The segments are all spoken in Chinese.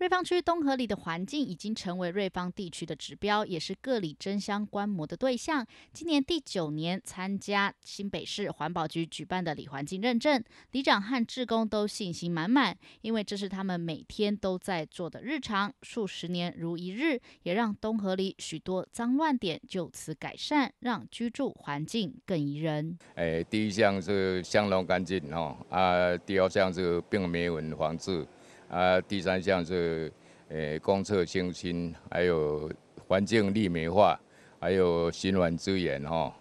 瑞芳区东河里的环境已经成为瑞芳地区的指标，也是各里争相观摩的对象。今年第九年参加新北市环保局举办的里环境认证，里长和志工都信心满满，因为这是他们每天都在做的日常，数十年如一日，也让东河里许多脏乱点就此改善，让居住环境更宜人。哎，第一项是相弄干净哦，啊，第二项是并没有蚊防治。啊，第三项是，诶，公厕清新，还有环境绿美化，还有循环资源哈。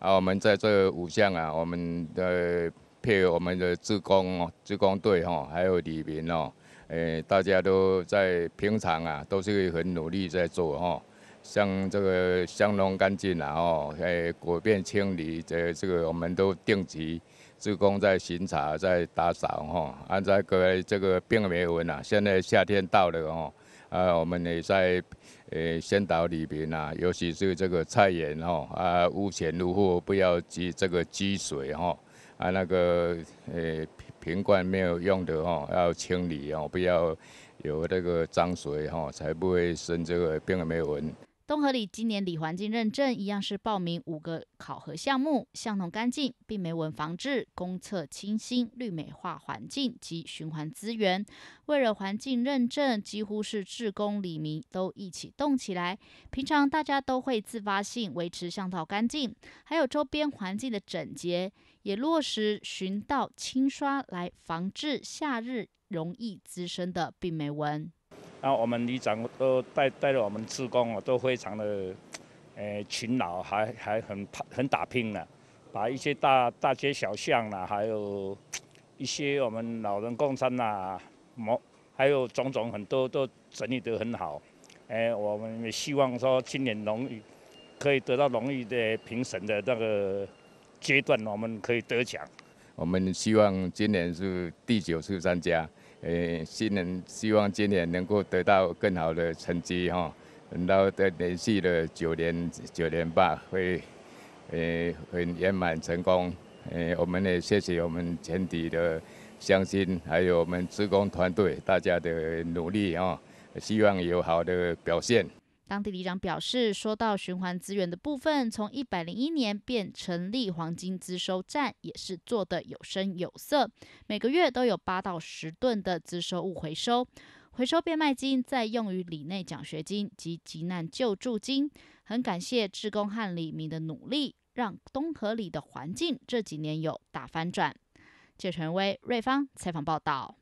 啊，我们在这五项啊，我们的配合我们的职工哦，职工队哈，还有里面哦，诶，大家都在平常啊，都是很努力在做哈。像这个香浓干净啊，哦，诶，果变清理这这个我们都定期。职工在巡查、在打扫哈，啊，各位这个病媒问啊，现在夏天到了哦，啊，我们也在呃先导里边呐，尤其是这个菜园哦，啊，屋前屋后不要积这个积水哈，啊，那个呃瓶罐没有用的哦，要清理哦，不要有这个脏水哈，才不会生这个病媒蚊。东河里今年里环境认证一样是报名五个考核项目：巷弄干净、病媒蚊防治、公厕清新、绿美化环境及循环资源。为了环境认证，几乎是志工里民都一起动起来。平常大家都会自发性维持巷道干净，还有周边环境的整洁，也落实巡道清刷来防治夏日容易滋生的病媒蚊。那我们旅长都带带着我们职工啊，都非常的，呃，勤劳，还还很很打拼呢，把一些大大街小巷啦，还有一些我们老人共餐啦，毛还有种种很多都整理得很好。哎，我们也希望说今年荣誉可以得到荣誉的评审的那个阶段，我们可以得奖。我们希望今年是第九次参加。诶，新人希望今年能够得到更好的成绩哈，等到再连续的九连九连吧，会诶很圆满成功。诶，我们呢，谢谢我们全体的乡亲，还有我们职工团队大家的努力哈，希望有好的表现。当地里长表示，说到循环资源的部分，从一百零一年便成立黄金资收站，也是做得有声有色，每个月都有八到十吨的资收物回收，回收变卖金再用于里内奖学金及急难救助金。很感谢志工和李明的努力，让东河里的环境这几年有大翻转。谢权威、瑞芳采访报道。